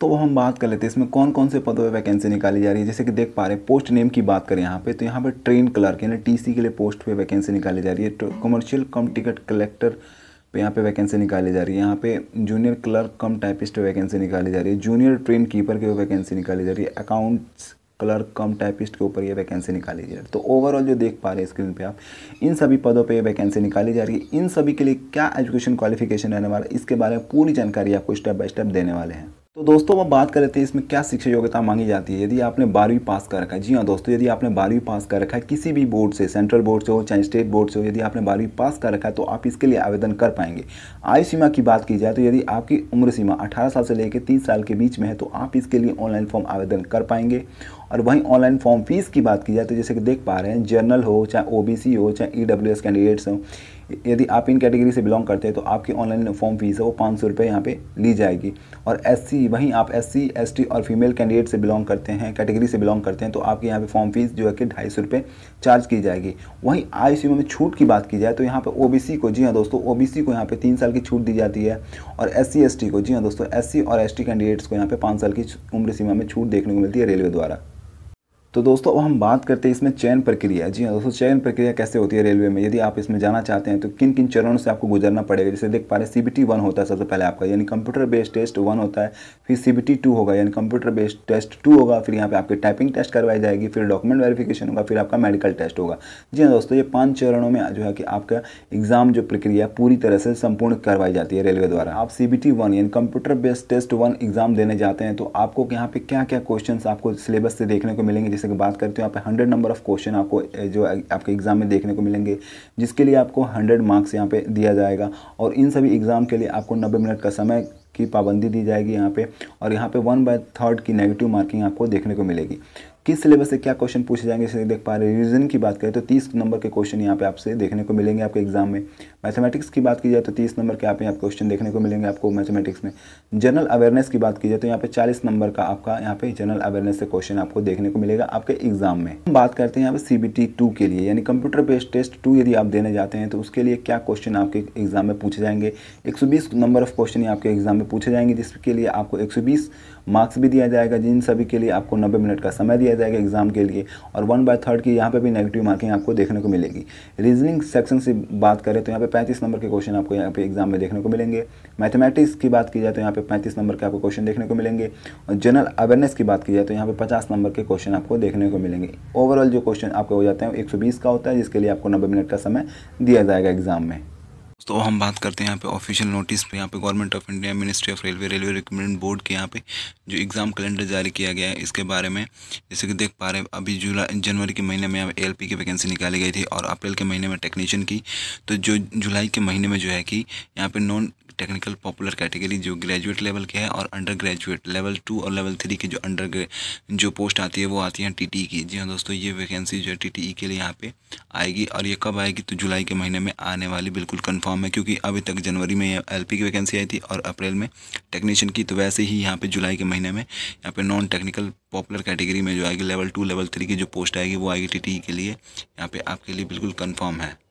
तो वो हम बात कर लेते हैं इसमें कौन कौन से पदों पर वैकेंसी निकाली जा रही है जैसे कि देख पा रहे हैं पोस्ट नेम की बात करें यहाँ पे तो यहाँ पे ट्रेन क्लर्क यानी टीसी के लिए पोस्ट पे वैकेंसी निकाली जा रही है तो कमर्शियल कम टिकट कलेक्टर पे यहाँ पे वैकेंसी निकाली जा रही है यहाँ पे junior clerk cum typist vacancy निकाली जा रही है जूनियर ट्रेन कीपर की वैकेंसी निकाली जा रही है अकाउंट्स क्लर्क कम टाइपिस्ट के ऊपर ये वैकेंसी निकाली जा रही है तो ओवरऑल जो देख पा रहे हैं स्क्रीन पे आप इन सभी पदों पे वैकेंसी निकाली जा रही है इन सभी के लिए क्या एजुकेशन क्वालिफिकेशन रहने वाला इसके बारे में पूरी जानकारी आपको स्टेप बाय स्टेप देने वाले हैं तो दोस्तों हम बात कर रहे थे इसमें क्या शिक्षा योग्यता मांगी जाती है यदि आपने बारहवीं पास कर रखा है जी हाँ दोस्तों यदि आपने बारहवीं पास कर रखा है किसी भी बोर्ड से सेंट्रल बोर्ड से हो चाहे स्टेट बोर्ड से हो यदि आपने बारहवीं पास कर रखा है तो आप इसके लिए आवेदन कर पाएंगे आयु सीमा की बात की जाए तो यदि आपकी उम्र सीमा अठारह साल से लेकर तीस साल के बीच में है तो आप इसके लिए ऑनलाइन फॉर्म आवेदन कर पाएंगे और वहीं ऑनलाइन फॉर्म फीस की बात की जाए तो जैसे कि देख पा रहे हैं जर्नल हो चाहे ओ हो चाहे ई कैंडिडेट्स हों यदि आप इन कैटेगरी से बिलोंग करते हैं तो आपकी ऑनलाइन फॉर्म फीस है वो पाँच सौ रुपये यहाँ पर ली जाएगी और एस सी वहीं आप एस सी एस टी और फीमेल कैंडिडेट से बिलोंग करते हैं कैटेगरी से बिलोंग करते हैं तो आपके यहाँ पर फॉर्म फीस जो है कि ढाई सौ रुपये चार्ज की जाएगी वहीं आई में छूट की बात की जाए तो यहाँ पर ओ को जी हाँ दोस्तों ओ को यहाँ पर तीन साल की छूट दी जाती है और एस सी को जी हाँ दोस्तों एस और एस कैंडिडेट्स को यहाँ पर पाँच साल की उम्र सीमा में छूट देखने को मिलती है रेलवे द्वारा तो दोस्तों अब हम बात करते हैं इसमें चयन प्रक्रिया जी हाँ दोस्तों चयन प्रक्रिया कैसे होती है रेलवे में यदि आप इसमें जाना चाहते हैं तो किन किन चरणों से आपको गुजरना पड़ेगा जैसे देख पा रहे सी बी टी वन होता है सबसे पहले आपका यानी कंप्यूटर बेस्ड टेस्ट वन होता है फिर सी बी टी टू होगा यानी कंप्यूटर बेस्ड टेस्ट टू होगा फिर यहाँ पे आपकी टाइपिंग टेस्ट करवाई जाएगी फिर डॉक्यूमेंट वेरिफिकेशन होगा फिर आपका मेडिकल टेस्ट होगा जी हाँ दोस्तों ये पाँच चरणों में जो है कि आपका एग्जाम जो प्रक्रिया पूरी तरह से संपूर्ण करवाई जाती है रेलवे द्वारा आप सी बी टी वन यानी computer based test one exam देने जाते हैं तो आपको यहाँ पे क्या क्या क्वेश्चन आपको सिलेबस से देखने को मिलेंगे जैसे जैसे कि बात करते हो यहाँ पे हंड्रेड नंबर ऑफ क्वेश्चन आपको जो आपके एग्ज़ाम में देखने को मिलेंगे जिसके लिए आपको हंड्रेड मार्क्स यहाँ पे दिया जाएगा और इन सभी एग्ज़ाम के लिए आपको नब्बे मिनट का समय की पाबंदी दी जाएगी यहाँ पे और यहाँ पे वन बाय थर्ड की नेगेटिव मार्किंग आपको देखने को मिलेगी किस सिलेबस से क्या क्वेश्चन पूछे जाएंगे इसे देख पा रहे हैं की बात करें तो तीस नंबर के क्वेश्चन यहाँ पे आपसे देखने को मिलेंगे आपके एग्जाम में मैथमेटिक्स की बात की जाए तो तीस नंबर के आप यहाँ क्वेश्चन देखने को मिलेंगे आपको मैथमेटिक्स में जनरल अवेयरनेस की बात की जाए तो यहाँ पे चालीस नंबर का आपका यहाँ पे जनरल अवेयरनेस से क्वेश्चन आपको देखने को मिलेगा आपके एग्जाम में हम बात करते हैं यहाँ पे सी बी टी टू के लिए यानी कंप्यूटर बेस्ड टेस्ट टू यदि आप देने जाते हैं तो उसके लिए क्या क्वेश्चन आपके एग्जाम में पूछे जाएंगे एक सौ बीस नंबर ऑफ क्वेश्चन आपके एग्जाम में पूछे जाएंगे जिसके लिए आपको 120 मार्क्स भी दिया जाएगा जिन सभी के लिए आपको 90 मिनट का समय दिया जाएगा एग्जाम के लिए और वन बाय थर्ड की यहाँ पे भी नेगेटिव मार्किंग आपको देखने को मिलेगी रीजनिंग सेक्शन से बात करें तो यहाँ पे 35 नंबर के क्वेश्चन आपको यहाँ पे एग्जाम में देखने को मिलेंगे मैथमेटिक्स की बात की जाए तो यहाँ पे पैंतीस नंबर के आपको क्वेश्चन देखने को मिलेंगे और जनरल अवेयरनेस की बात की जाए तो यहाँ पे पचास नंबर के क्वेश्चन आपको देखने को मिलेंगे ओवरऑल जो क्वेश्चन आपके हो जाते हैं एक का होता है जिसके लिए आपको नब्बे मिनट का समय दिया जाएगा एग्जाम में दोस्तों हम बात करते हैं यहाँ पे ऑफिशियल नोटिस पे यहाँ पे government of India ministry of railway railway recruitment board के यहाँ पे जो एग्ज़ाम कैलेंडर जारी किया गया है इसके बारे में जैसे कि देख पा रहे हैं अभी जुलाई जनवरी के महीने में यहाँ एल की वैकेंसी निकाली गई थी और अप्रैल के महीने में टेक्नीशियन की तो जो जुलाई के महीने में जो है कि यहाँ पर नॉन टेक्निकल पॉपुलर कैटेगरी जो ग्रेजुएट लेवल के हैं और अंडर ग्रेजुएट लेवल टू और लेवल थ्री के जो अंडर जो पोस्ट आती है वो आती है टी e की जी हाँ दोस्तों ये वैकेंसी जो है टी e के लिए यहाँ पे आएगी और ये कब आएगी तो जुलाई के महीने में आने वाली बिल्कुल कन्फर्म है क्योंकि अभी तक जनवरी में एल की वैकेंसी आई थी और अप्रैल में टेक्नीशियन की तो वैसे ही यहाँ पर जुलाई के महीने में यहाँ पर नॉन टेक्निकल पॉपुलर कैटेगरी में जो आएगी लेवल टू लेवल थ्री की जो पोस्ट आएगी वो आएगी टी e के लिए यहाँ पे आपके लिए बिल्कुल कन्फर्म है